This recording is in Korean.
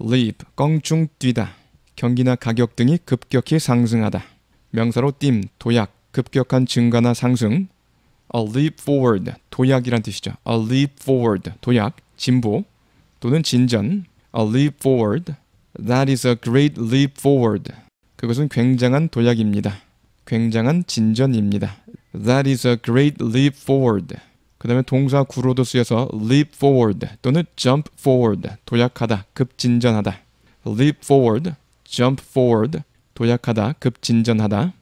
leap, 껑충 뛰다. 경기나 가격 등이 급격히 상승하다. 명사로 띔, 도약, 급격한 증가나 상승. a leap forward, 도약이란 뜻이죠. a leap forward, 도약, 진보 또는 진전. a leap forward, that is a great leap forward. 그것은 굉장한 도약입니다. 굉장한 진전입니다. That is a great leap forward. 그 다음에 동사 구로도 쓰여서 leap forward 또는 jump forward 도약하다 급진전하다 leap forward jump forward 도약하다 급진전하다